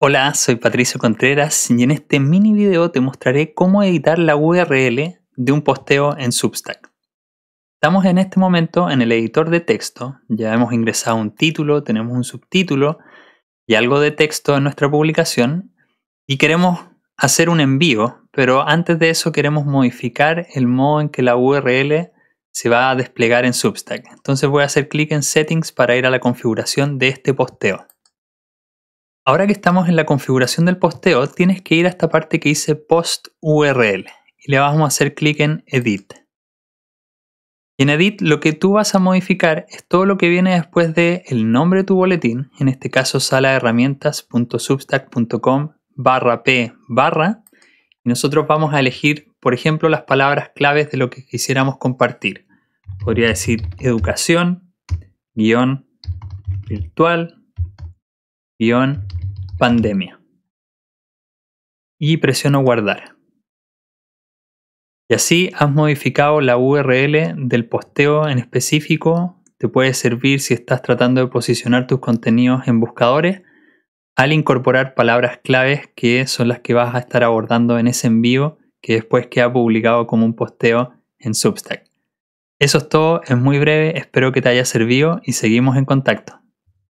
Hola, soy Patricio Contreras y en este mini video te mostraré cómo editar la URL de un posteo en Substack. Estamos en este momento en el editor de texto, ya hemos ingresado un título, tenemos un subtítulo y algo de texto en nuestra publicación y queremos hacer un envío, pero antes de eso queremos modificar el modo en que la URL se va a desplegar en Substack. Entonces voy a hacer clic en Settings para ir a la configuración de este posteo. Ahora que estamos en la configuración del posteo, tienes que ir a esta parte que dice Post URL y le vamos a hacer clic en Edit. en Edit lo que tú vas a modificar es todo lo que viene después del el nombre de tu boletín, en este caso sala de herramientas.substack.com barra p barra, y nosotros vamos a elegir, por ejemplo, las palabras claves de lo que quisiéramos compartir. Podría decir educación, guión virtual, guión pandemia. Y presiono guardar. Y así has modificado la URL del posteo en específico. Te puede servir si estás tratando de posicionar tus contenidos en buscadores al incorporar palabras claves que son las que vas a estar abordando en ese envío que después queda publicado como un posteo en Substack. Eso es todo, es muy breve, espero que te haya servido y seguimos en contacto.